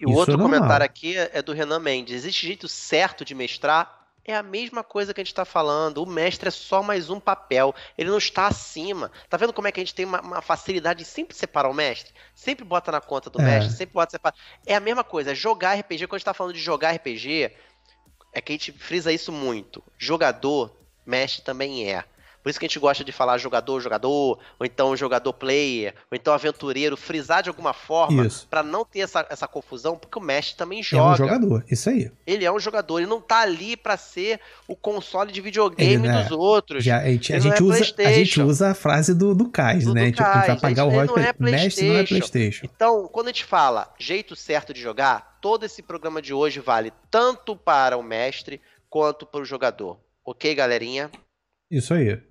E o outro é comentário aqui é, é do Renan Mendes. Existe jeito certo de mestrar? É a mesma coisa que a gente está falando. O mestre é só mais um papel. Ele não está acima. Tá vendo como é que a gente tem uma, uma facilidade de sempre separar o mestre? Sempre bota na conta do é. mestre, sempre bota separar. É a mesma coisa. É jogar RPG, quando a gente está falando de jogar RPG, é que a gente frisa isso muito. Jogador, mestre também é. Por isso que a gente gosta de falar jogador, jogador, ou então jogador player, ou então aventureiro, frisar de alguma forma para não ter essa, essa confusão, porque o mestre também joga. É um jogador, isso aí. Ele é um jogador, ele não tá ali para ser o console de videogame é, dos outros. Já, a, gente, a, gente é usa, a gente usa a frase do, do Kais, né? Do tipo, pra pagar o rock, é não é, é Playstation. Então, quando a gente fala jeito certo de jogar, todo esse programa de hoje vale tanto para o mestre quanto para o jogador. Ok, galerinha? Isso aí.